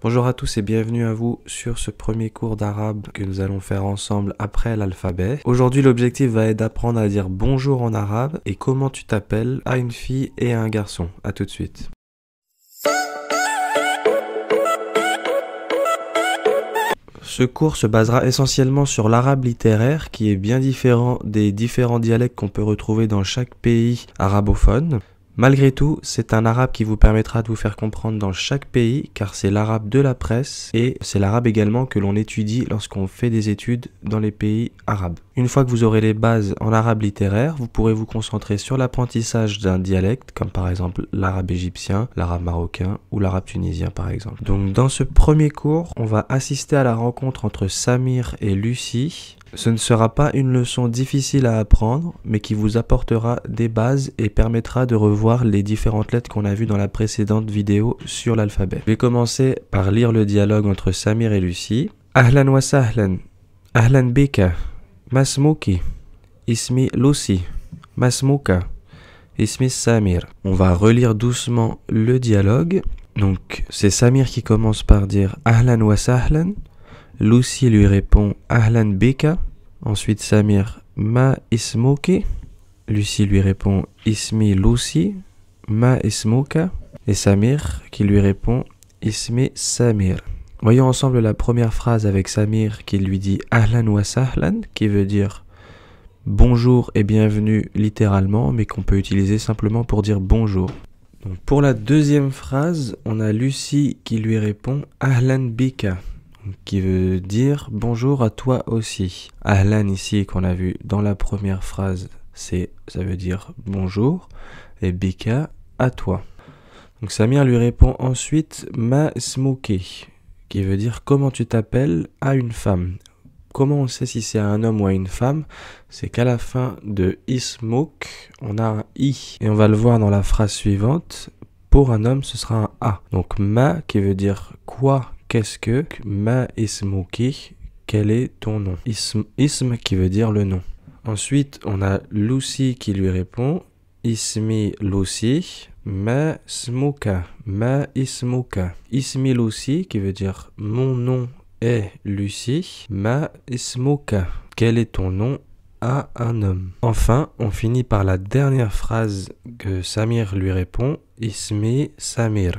Bonjour à tous et bienvenue à vous sur ce premier cours d'arabe que nous allons faire ensemble après l'alphabet. Aujourd'hui l'objectif va être d'apprendre à dire bonjour en arabe et comment tu t'appelles à une fille et à un garçon. A tout de suite. Ce cours se basera essentiellement sur l'arabe littéraire qui est bien différent des différents dialectes qu'on peut retrouver dans chaque pays arabophone. Malgré tout, c'est un arabe qui vous permettra de vous faire comprendre dans chaque pays car c'est l'arabe de la presse et c'est l'arabe également que l'on étudie lorsqu'on fait des études dans les pays arabes. Une fois que vous aurez les bases en arabe littéraire, vous pourrez vous concentrer sur l'apprentissage d'un dialecte comme par exemple l'arabe égyptien, l'arabe marocain ou l'arabe tunisien par exemple. Donc dans ce premier cours, on va assister à la rencontre entre Samir et Lucie ce ne sera pas une leçon difficile à apprendre, mais qui vous apportera des bases et permettra de revoir les différentes lettres qu'on a vues dans la précédente vidéo sur l'alphabet. Je vais commencer par lire le dialogue entre Samir et Lucie. Ahlan wa sahlan. Ahlan bika. Masmouki. Ismi Lucy. Masmouka. Ismi Samir. On va relire doucement le dialogue. Donc, c'est Samir qui commence par dire Ahlan wa sahlan. Lucy lui répond Ahlan Beka. Ensuite, Samir Ma Ismoke. Lucy lui répond Ismi Lucy. Ma Ismoka. Et Samir qui lui répond Ismi Samir. Voyons ensemble la première phrase avec Samir qui lui dit Ahlan wa sahlan, qui veut dire bonjour et bienvenue littéralement, mais qu'on peut utiliser simplement pour dire bonjour. pour la deuxième phrase, on a Lucie qui lui répond Ahlan bika qui veut dire bonjour à toi aussi. Ahlan ici qu'on a vu dans la première phrase, c'est ça veut dire bonjour et bika à toi. Donc Samir lui répond ensuite ma smoke qui veut dire comment tu t'appelles à une femme. Comment on sait si c'est à un homme ou à une femme C'est qu'à la fin de ismouk on a un i. Et on va le voir dans la phrase suivante. Pour un homme, ce sera un a. Donc ma qui veut dire quoi Qu'est-ce que ma ismuki Quel est ton nom ism, qui veut dire le nom. Ensuite, on a Lucy qui lui répond Ismi Lucy, ma smuka, ma ismuka. Ismi Lucy qui veut dire mon nom est Lucy, ma ismuka. Quel est ton nom à un homme. Enfin, on finit par la dernière phrase que Samir lui répond, Ismi Samir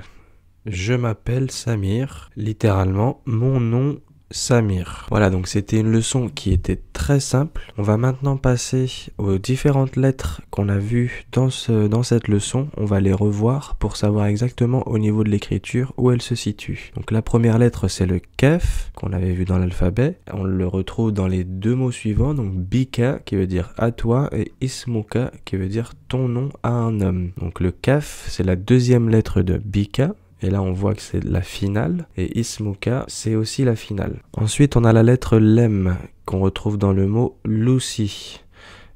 je m'appelle Samir, littéralement mon nom Samir. Voilà, donc c'était une leçon qui était très simple. On va maintenant passer aux différentes lettres qu'on a vues dans, cette leçon. On va les revoir pour savoir exactement au niveau de l'écriture où elles se situent. Donc la première lettre, c'est le kef qu'on avait vu dans l'alphabet. On le retrouve dans les deux mots suivants, donc bika qui veut dire à toi et ismuka qui veut dire ton nom à un homme. Donc le kef, c'est la deuxième lettre de bika et là, on voit que c'est la finale. Et Ismuka, c'est aussi la finale. Ensuite, on a la lettre Lem qu'on retrouve dans le mot Lucy.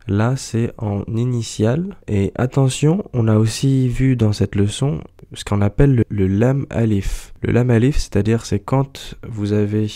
Là, c'est en initial. Et attention, on a aussi vu dans cette leçon ce qu'on appelle le, LEM alif. Le lame alif, c'est-à-dire c'est quand vous avez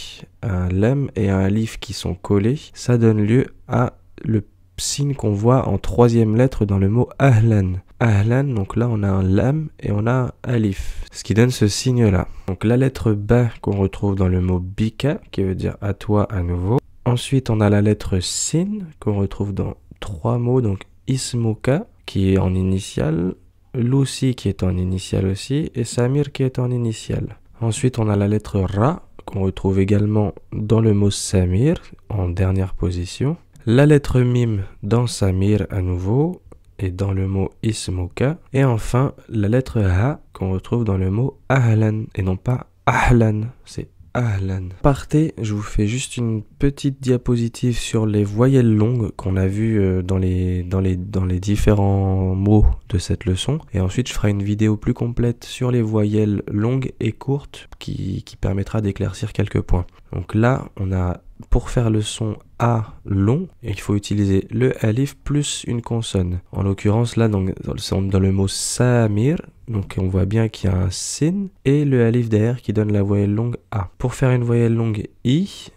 un LEM et un alif qui sont collés, ça donne lieu à le signe qu'on voit en troisième lettre dans le mot ahlan. Ahlan, donc là on a un lam et on a un alif, ce qui donne ce signe-là. Donc la lettre ba qu'on retrouve dans le mot bika, qui veut dire à toi à nouveau. Ensuite on a la lettre sin qu'on retrouve dans trois mots, donc Ismuka qui est en initiale, Lucy qui est en initiale aussi et Samir qui est en initiale. Ensuite on a la lettre ra qu'on retrouve également dans le mot Samir en dernière position. La lettre mime dans Samir à nouveau et dans le mot ismuka. Et enfin, la lettre A qu'on retrouve dans le mot ahlan et non pas ahlan. C'est ahlan. Partez, je vous fais juste une petite diapositive sur les voyelles longues qu'on a vues euh, dans les, les, dans les différents mots de cette leçon. Et ensuite, je ferai une vidéo plus complète sur les voyelles longues et courtes qui, qui permettra d'éclaircir quelques points. Donc là, on a pour faire le son A long, il faut utiliser le alif plus une consonne. En l'occurrence, là, donc, dans le mot Samir, donc on voit bien qu'il y a un sin et le alif derrière qui donne la voyelle longue A. Pour faire une voyelle longue I,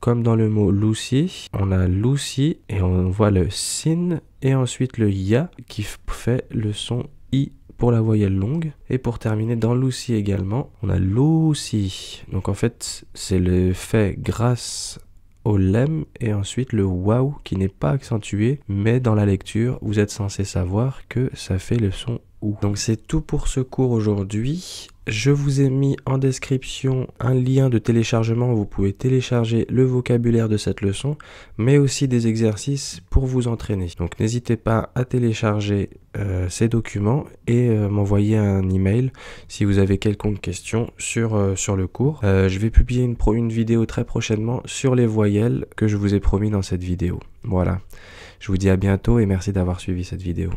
comme dans le mot Lucy, on a Lucy et on voit le sin et ensuite le ya qui fait le son I pour la voyelle longue. Et pour terminer dans l'oussi également, on a l'oussi. Donc en fait, c'est le fait grâce au lem et ensuite le wow qui n'est pas accentué, mais dans la lecture, vous êtes censé savoir que ça fait le son ou. Donc c'est tout pour ce cours aujourd'hui. Je vous ai mis en description un lien de téléchargement où vous pouvez télécharger le vocabulaire de cette leçon, mais aussi des exercices pour vous entraîner. Donc n'hésitez pas à télécharger euh, ces documents et euh, m'envoyer un email si vous avez quelconque question sur, euh, sur le cours. je vais publier une, une vidéo très prochainement sur les voyelles que je vous ai promis dans cette vidéo. Voilà. Je vous dis à bientôt et merci d'avoir suivi cette vidéo.